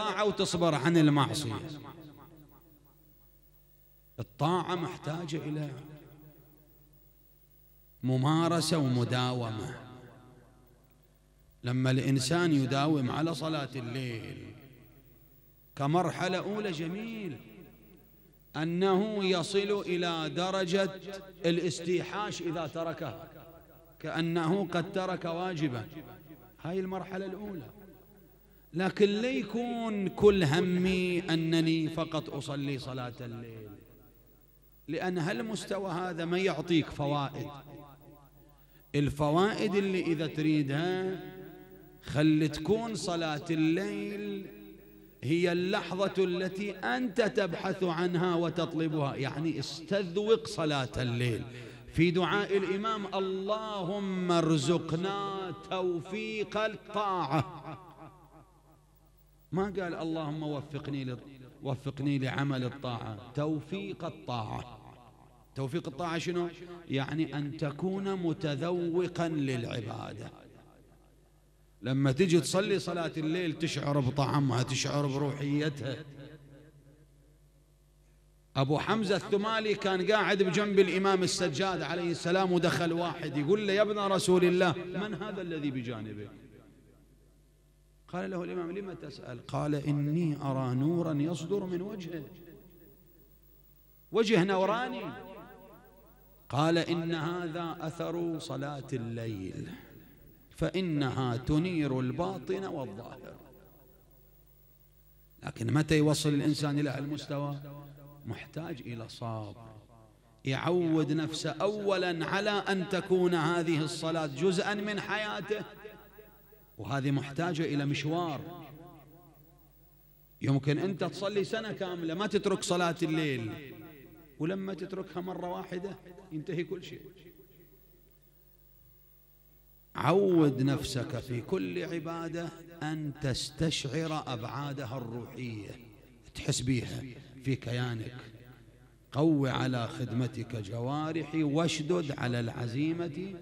الطاعة وتصبر عن المعصية الطاعة محتاجة إلى ممارسة ومداومة لما الإنسان يداوم على صلاة الليل كمرحلة أولى جميل أنه يصل إلى درجة الاستيحاش إذا تركها كأنه قد ترك واجبا هاي المرحلة الأولى لكن ليكون كل همي أنني فقط أصلي صلاة الليل لأن هالمستوى هذا ما يعطيك فوائد الفوائد اللي إذا تريدها خلي تكون صلاة الليل هي اللحظة التي أنت تبحث عنها وتطلبها يعني استذوق صلاة الليل في دعاء الإمام اللهم ارزقنا توفيق الطاعة ما قال اللهم وفقني وفقني لعمل الطاعة توفيق الطاعة توفيق الطاعة شنو يعني أن تكون متذوقا للعبادة لما تجي تصلي صلاة الليل تشعر بطعمها تشعر بروحيتها أبو حمزة الثمالي كان قاعد بجنب الإمام السجاد عليه السلام ودخل واحد يقول له يا ابن رسول الله من هذا الذي بجانبك قال له الإمام لم تسأل قال إني أرى نورا يصدر من وجهه وجه نوراني قال إن هذا أثر صلاة الليل فإنها تنير الباطن والظاهر لكن متى يوصل الإنسان إلى المستوى محتاج إلى صبر يعود نفسه أولا على أن تكون هذه الصلاة جزءا من حياته وهذه محتاجة إلى مشوار يمكن أنت تصلي سنة كاملة ما تترك صلاة الليل ولما تتركها مرة واحدة ينتهي كل شيء عود نفسك في كل عبادة أن تستشعر أبعادها الروحية تحس بيها في كيانك قو على خدمتك جوارحي واشدد على العزيمة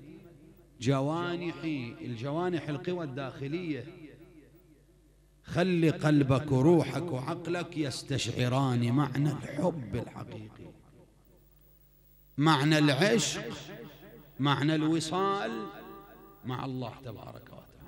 جوانح الجوانح القوى الداخلية خلي قلبك وروحك وعقلك يستشعران معنى الحب الحقيقي معنى العشق معنى الوصال مع الله تبارك وتعالى